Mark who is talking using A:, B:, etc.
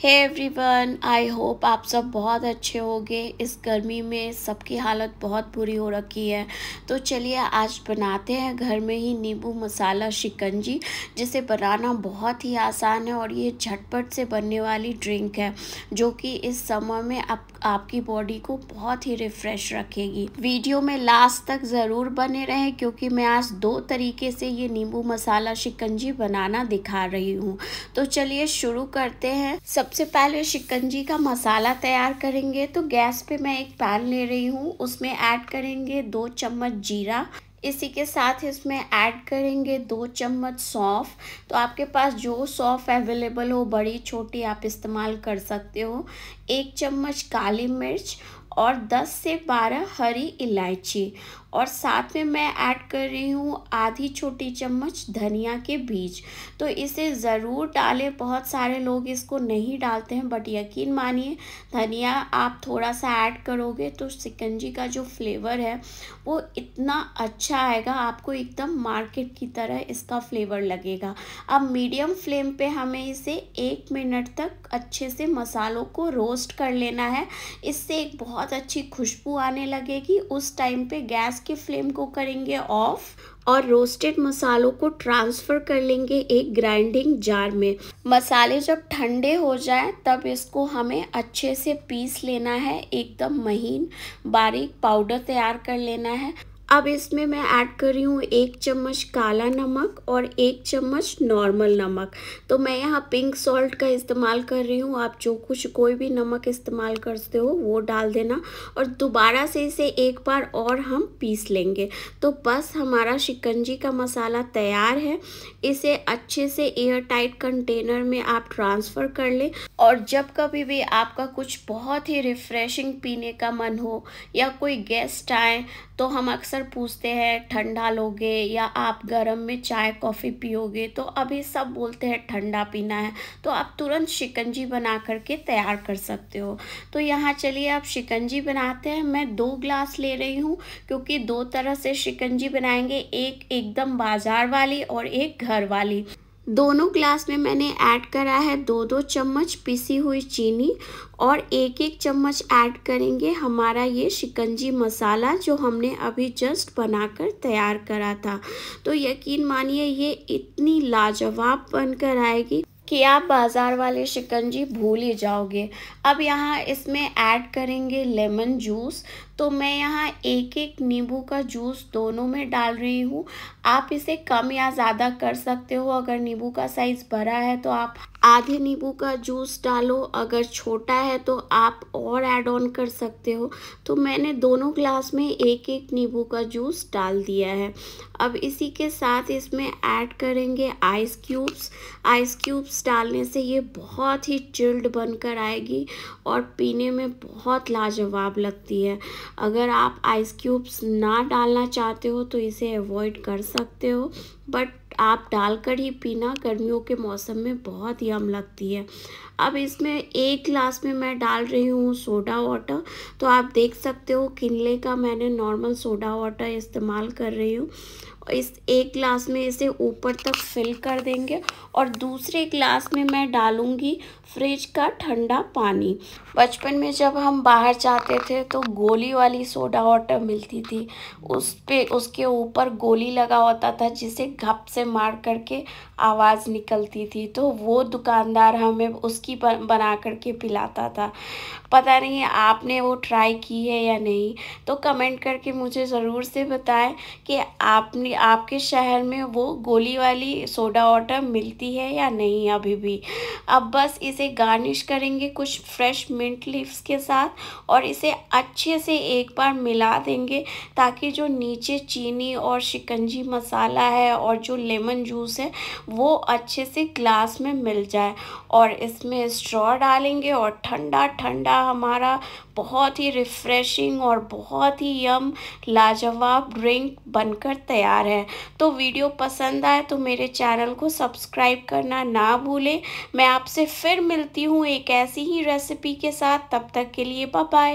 A: hey everyone I hope आप सब बहुत अच्छे होंगे इस गर्मी में सबकी हालत बहुत बुरी हो रखी है तो चलिए आज बनाते हैं घर में ही नींबू मसाला शिकंजी जिसे बनाना बहुत ही आसान है और ये झटपट से बनने वाली ड्रिंक है जो कि इस समय में आप आपकी बॉडी को बहुत ही रिफ्रेश रखेगी वीडियो में लास्ट तक ज़रूर बने रहें क्योंकि मैं आज दो तरीके से ये नींबू मसाला शिकंजी बनाना दिखा रही हूँ तो चलिए शुरू करते हैं सबसे पहले शिकंजी का मसाला तैयार करेंगे तो गैस पे मैं एक पैन ले रही हूँ उसमें ऐड करेंगे दो चम्मच जीरा इसी के साथ इसमें ऐड करेंगे दो चम्मच सौंफ तो आपके पास जो सौंफ अवेलेबल हो बड़ी छोटी आप इस्तेमाल कर सकते हो एक चम्मच काली मिर्च और 10 से 12 हरी इलायची और साथ में मैं ऐड कर रही हूँ आधी छोटी चम्मच धनिया के बीज तो इसे ज़रूर डालें बहुत सारे लोग इसको नहीं डालते हैं बट यकीन मानिए धनिया आप थोड़ा सा ऐड करोगे तो सिकंजी का जो फ्लेवर है वो इतना अच्छा आएगा आपको एकदम मार्केट की तरह इसका फ्लेवर लगेगा अब मीडियम फ्लेम पे हमें इसे एक मिनट तक अच्छे से मसालों को रोस्ट कर लेना है इससे एक बहुत अच्छी खुशबू आने लगेगी उस टाइम पे गैस की फ्लेम को करेंगे ऑफ और रोस्टेड मसालों को ट्रांसफ़र कर लेंगे एक ग्राइंडिंग जार में मसाले जब ठंडे हो जाए तब इसको हमें अच्छे से पीस लेना है एकदम महीन बारीक पाउडर तैयार कर लेना है अब इसमें मैं ऐड कर रही हूँ एक चम्मच काला नमक और एक चम्मच नॉर्मल नमक तो मैं यहाँ पिंक सॉल्ट का इस्तेमाल कर रही हूँ आप जो कुछ कोई भी नमक इस्तेमाल करते हो वो डाल देना और दोबारा से इसे एक बार और हम पीस लेंगे तो बस हमारा शिकंजी का मसाला तैयार है इसे अच्छे से एयर टाइट कंटेनर में आप ट्रांसफ़र कर लें और जब कभी भी आपका कुछ बहुत ही रिफ़्रेशिंग पीने का मन हो या कोई गेस्ट आए तो हम अक्सर पूछते हैं ठंडा लोगे या आप गर्म में चाय कॉफ़ी पियोगे तो अभी सब बोलते हैं ठंडा पीना है तो आप तुरंत शिकंजी बना करके तैयार कर सकते हो तो यहाँ चलिए आप शिकंजी बनाते हैं मैं दो ग्लास ले रही हूँ क्योंकि दो तरह से शिकंजी बनाएंगे एक एकदम बाज़ार वाली और एक घर वाली दोनों ग्लास में मैंने ऐड करा है दो दो चम्मच पिसी हुई चीनी और एक एक चम्मच ऐड करेंगे हमारा ये शिकंजी मसाला जो हमने अभी जस्ट बनाकर तैयार करा था तो यकीन मानिए ये इतनी लाजवाब बनकर आएगी कि आप बाज़ार वाले शिकंजी भूल ही जाओगे अब यहाँ इसमें ऐड करेंगे लेमन जूस तो मैं यहाँ एक एक नींबू का जूस दोनों में डाल रही हूँ आप इसे कम या ज़्यादा कर सकते हो अगर नींबू का साइज़ बड़ा है तो आप आधे नींबू का जूस डालो अगर छोटा है तो आप और ऐड ऑन कर सकते हो तो मैंने दोनों ग्लास में एक एक नींबू का जूस डाल दिया है अब इसी के साथ इसमें ऐड करेंगे आइस क्यूब्स आइस क्यूब्स डालने से ये बहुत ही चिल्ड बनकर आएगी और पीने में बहुत लाजवाब लगती है अगर आप आइस क्यूब्स ना डालना चाहते हो तो इसे अवॉइड कर सकते हो बट आप डालकर ही पीना गर्मियों के मौसम में बहुत ही अम लगती है अब इसमें एक ग्लास में मैं डाल रही हूँ सोडा वाटर तो आप देख सकते हो किनले का मैंने नॉर्मल सोडा वाटर इस्तेमाल कर रही हूँ इस एक ग्लास में इसे ऊपर तक फिल कर देंगे और दूसरे ग्लास में मैं डालूँगी फ्रिज का ठंडा पानी बचपन में जब हम बाहर जाते थे तो गोली वाली सोडा वाटर मिलती थी उस पर उसके ऊपर गोली लगा होता था जिसे घप से मार करके आवाज़ निकलती थी तो वो दुकानदार हमें उसकी बना करके पिलाता था पता नहीं आपने वो ट्राई की है या नहीं तो कमेंट करके मुझे ज़रूर से बताएं कि आपने आपके शहर में वो गोली वाली सोडा वाटर मिलती है या नहीं अभी भी अब बस इसे गार्निश करेंगे कुछ फ्रेश मिंट लीव्स के साथ और इसे अच्छे से एक बार मिला देंगे ताकि जो नीचे चीनी और शिकंजी मसाला है और जो लेमन जूस है वो अच्छे से ग्लास में मिल जाए और इसमें स्ट्रॉ डालेंगे और ठंडा ठंडा हमारा बहुत ही रिफ़्रेशिंग और बहुत ही यम लाजवाब ड्रिंक बनकर तैयार है तो वीडियो पसंद आए तो मेरे चैनल को सब्सक्राइब करना ना भूलें मैं आपसे फिर मिलती हूँ एक ऐसी ही रेसिपी के साथ तब तक के लिए बाय